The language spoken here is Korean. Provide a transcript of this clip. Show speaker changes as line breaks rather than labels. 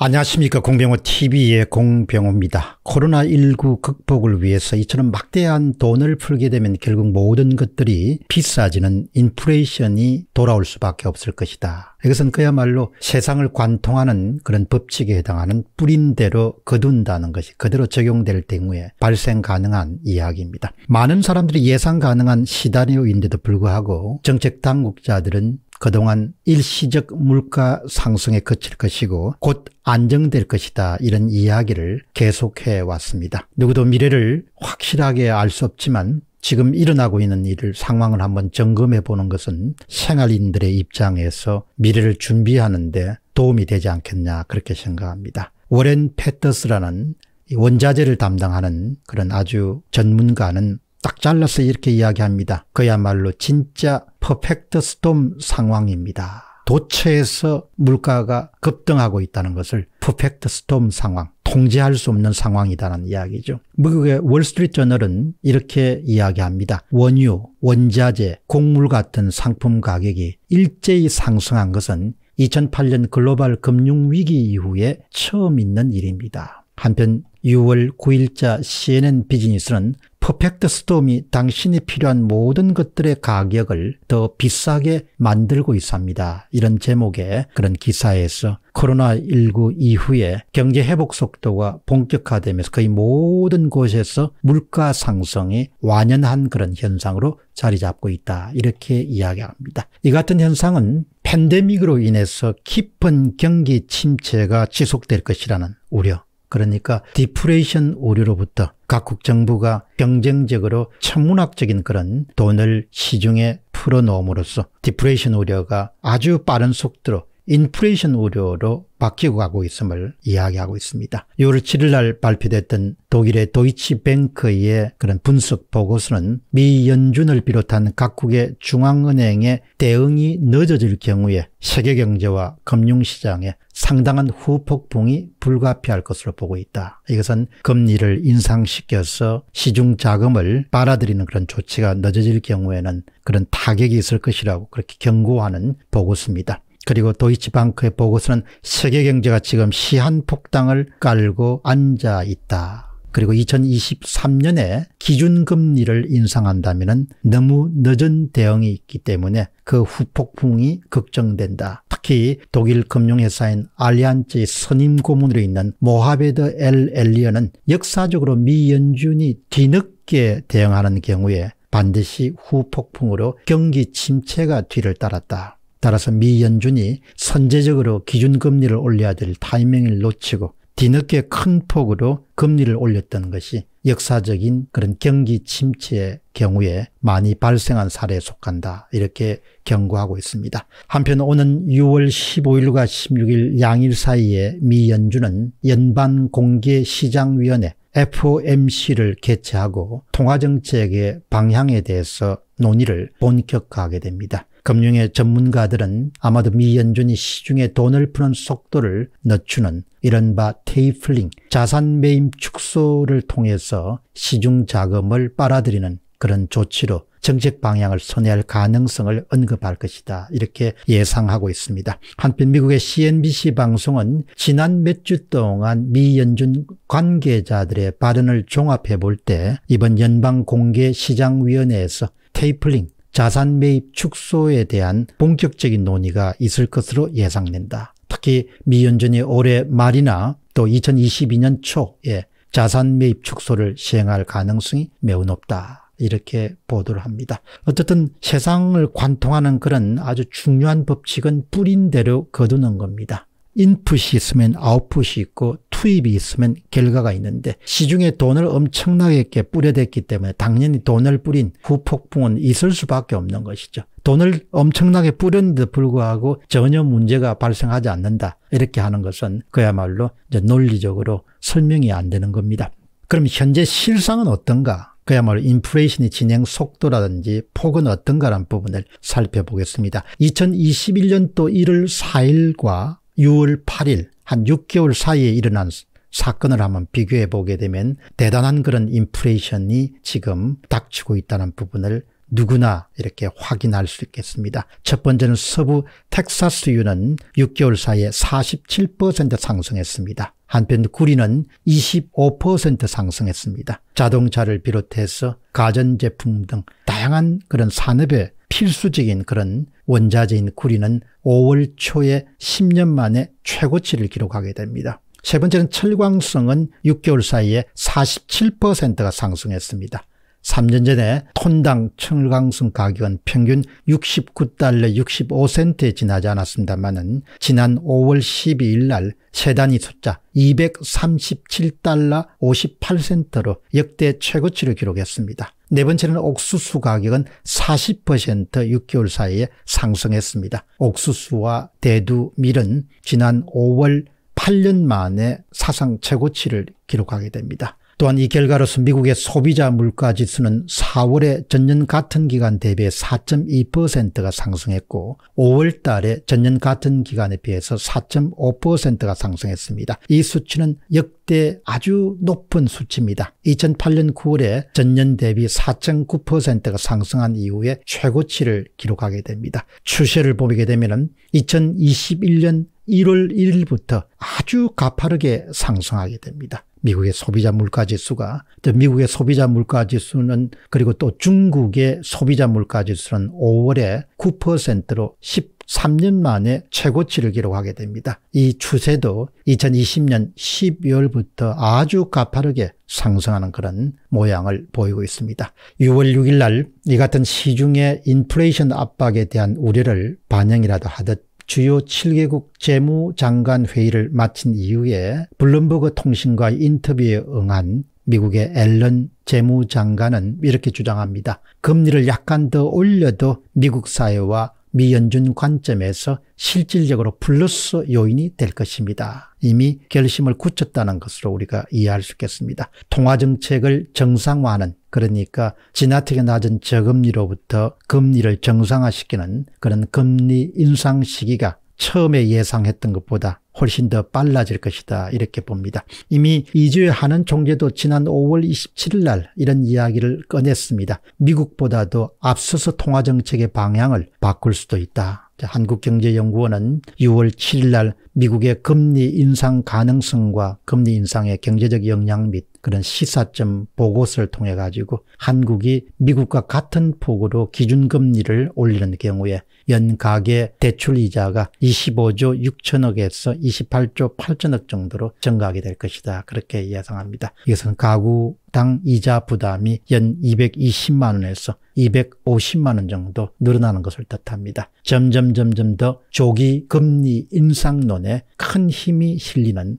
안녕하십니까 공병호 tv의 공병호입니다. 코로나19 극복을 위해서 이처럼 막대한 돈을 풀게 되면 결국 모든 것들이 비싸지는 인플레이션이 돌아올 수밖에 없을 것이다. 이것은 그야말로 세상을 관통하는 그런 법칙에 해당하는 뿌린대로 거둔다는 것이 그대로 적용될 경우에 발생 가능한 이야기입니다. 많은 사람들이 예상 가능한 시단리오인데도 불구하고 정책 당국자들은 그동안 일시적 물가 상승에 그칠 것이고 곧 안정될 것이다 이런 이야기를 계속해 왔습니다. 누구도 미래를 확실하게 알 수 없지만 지금 일어나고 있는 일을 상황을 한번 점검해 보는 것은 생활인들의 입장에서 미래를 준비하는데 도움이 되지 않겠냐 그렇게 생각합니다. 워렌 패터스라는 원자재를 담당하는 그런 아주 전문가는 딱 잘라서 이렇게 이야기합니다. 그야말로 진짜 퍼펙트 스톰 상황입니다. 도처에서 물가가 급등하고 있다는 것을 퍼펙트 스톰 상황, 통제할 수 없는 상황이다라는 이야기죠. 미국의 월스트리트 저널은 이렇게 이야기합니다. 원유, 원자재, 곡물 같은 상품 가격이 일제히 상승한 것은 2008년 글로벌 금융위기 이후에 처음 있는 일입니다. 한편 6월 9일자 CNN 비즈니스는 퍼펙트 스톰이 당신이 필요한 모든 것들의 가격을 더 비싸게 만들고 있습니다. 이런 제목의 그런 기사에서 코로나19 이후에 경제 회복 속도가 본격화되면서 거의 모든 곳에서 물가 상승이 완연한 그런 현상으로 자리 잡고 있다. 이렇게 이야기합니다. 이 같은 현상은 팬데믹으로 인해서 깊은 경기 침체가 지속될 것이라는 우려 그러니까 디프레이션 우려로부터 각국 정부가 경쟁적으로 천문학적인 그런 돈을 시중에 풀어놓음으로써 디프레이션 우려가 아주 빠른 속도로 인플레이션 우려로 바뀌고 가고 있음을 이야기하고 있습니다. 6월 7일 날 발표됐던 독일의 도이치뱅크의 그런 분석 보고서는 미 연준을 비롯한 각국의 중앙은행의 대응이 늦어질 경우에 세계 경제와 금융시장에 상당한 후폭풍이 불가피할 것으로 보고 있다. 이것은 금리를 인상시켜서 시중 자금을 빨아들이는 그런 조치가 늦어질 경우에는 그런 타격이 있을 것이라고 그렇게 경고하는 보고서입니다. 그리고 도이치방크의 보고서는 세계 경제가 지금 시한폭당을 깔고 앉아 있다. 그리고 2023년에 기준금리를 인상한다면 너무 늦은 대응이 있기 때문에 그 후폭풍이 걱정된다. 특히 독일 금융회사인 알리안츠의 선임 고문으로 있는 모하베드 엘 엘리언은 역사적으로 미 연준이 뒤늦게 대응하는 경우에 반드시 후폭풍으로 경기 침체가 뒤를 따랐다. 따라서 미 연준이 선제적으로 기준금리를 올려야 될 타이밍을 놓치고 뒤늦게 큰 폭으로 금리를 올렸던 것이 역사적인 그런 경기 침체의 경우에 많이 발생한 사례에 속한다 이렇게 경고하고 있습니다. 한편 오는 6월 15일과 16일 양일 사이에 미 연준은 연방공개시장위원회 FOMC를 개최하고 통화정책의 방향에 대해서 논의를 본격화하게 됩니다. 금융의 전문가들은 아마도 미연준이 시중에 돈을 푸는 속도를 늦추는 이른바 테이플링, 자산 매임 축소를 통해서 시중 자금을 빨아들이는 그런 조치로 정책 방향을 선회할 가능성을 언급할 것이다. 이렇게 예상하고 있습니다. 한편 미국의 CNBC 방송은 지난 몇 주 동안 미 연준 관계자들의 발언을 종합해 볼 때 이번 연방공개시장위원회에서 테이플링, 자산 매입 축소에 대한 본격적인 논의가 있을 것으로 예상된다. 특히 미 연준이 올해 말이나 또 2022년 초에 자산 매입 축소를 시행할 가능성이 매우 높다. 이렇게 보도를 합니다. 어쨌든 세상을 관통하는 그런 아주 중요한 법칙은 뿌린 대로 거두는 겁니다. 인풋이 있으면 아웃풋이 있고 투입이 있으면 결과가 있는데 시중에 돈을 엄청나게 뿌려댔기 때문에 당연히 돈을 뿌린 후폭풍은 있을 수밖에 없는 것이죠. 돈을 엄청나게 뿌렸는데 불구하고 전혀 문제가 발생하지 않는다. 이렇게 하는 것은 그야말로 논리적으로 설명이 안 되는 겁니다. 그럼 현재 실상은 어떤가? 그야말로 인플레이션의 진행 속도라든지 폭은 어떤가라는 부분을 살펴보겠습니다. 2021년도 1월 4일과 6월 8일 한 6개월 사이에 일어난 사건을 한번 비교해 보게 되면 대단한 그런 인플레이션이 지금 닥치고 있다는 부분을 누구나 이렇게 확인할 수 있겠습니다. 첫 번째는 서부 텍사스유는 6개월 사이에 47% 상승했습니다. 한편 구리는 25% 상승했습니다. 자동차를 비롯해서 가전제품 등 다양한 그런 산업에 필수적인 그런 원자재인 구리는 5월 초에 10년 만에 최고치를 기록하게 됩니다. 세 번째는 철광성은 6개월 사이에 47%가 상승했습니다. 3년 전에 톤당 철강성 가격은 평균 69달러 65센트에 지나지 않았습니다만은 지난 5월 12일 날 세단위 숫자 237달러 58센트로 역대 최고치를 기록했습니다. 네 번째는 옥수수 가격은 40% 6개월 사이에 상승했습니다. 옥수수와 대두, 밀은 지난 5월 8년 만에 사상 최고치를 기록하게 됩니다. 또한 이 결과로서 미국의 소비자 물가 지수는 4월에 전년 같은 기간 대비 4.2%가 상승했고 5월 달에 전년 같은 기간에 비해서 4.5%가 상승했습니다. 이 수치는 역대 아주 높은 수치입니다. 2008년 9월에 전년 대비 4.9%가 상승한 이후에 최고치를 기록하게 됩니다. 추세를 보게 되면 2021년 1월 1일부터 아주 가파르게 상승하게 됩니다. 미국의 소비자 물가 지수가 또 미국의 소비자 물가 지수는 그리고 또 중국의 소비자 물가 지수는 5월에 9%로 13년 만에 최고치를 기록하게 됩니다. 이 추세도 2020년 12월부터 아주 가파르게 상승하는 그런 모양을 보이고 있습니다. 6월 6일 날 이 같은 시중의 인플레이션 압박에 대한 우려를 반영이라도 하듯 주요 7개국 재무장관 회의를 마친 이후에 블룸버그 통신과 인터뷰에 응한 미국의 앨런 재무장관은 이렇게 주장합니다. 금리를 약간 더 올려도 미국 사회와 미연준 관점에서 실질적으로 플러스 요인이 될 것입니다. 이미 결심을 굳혔다는 것으로 우리가 이해할 수 있겠습니다. 통화정책을 정상화하는 그러니까 지나치게 낮은 저금리로부터 금리를 정상화시키는 그런 금리 인상 시기가 처음에 예상했던 것보다 훨씬 더 빨라질 것이다 이렇게 봅니다. 이미 이주에 하는 총재도 지난 5월 27일 날 이런 이야기를 꺼냈습니다. 미국보다도 앞서서 통화정책의 방향을 바꿀 수도 있다. 한국경제연구원은 6월 7일 날 미국의 금리 인상 가능성과 금리 인상의 경제적 영향 및 그런 시사점 보고서를 통해 가지고 한국이 미국과 같은 폭으로 기준금리를 올리는 경우에 연가계 대출이자가 25조 6천억에서 28조 8천억 정도로 증가하게 될 것이다. 그렇게 예상합니다. 이것은 가구 당 이자 부담이 연 220만 원에서 250만 원 정도 늘어나는 것을 뜻합니다. 점점 점점 더 조기 금리 인상론에 큰 힘이 실리는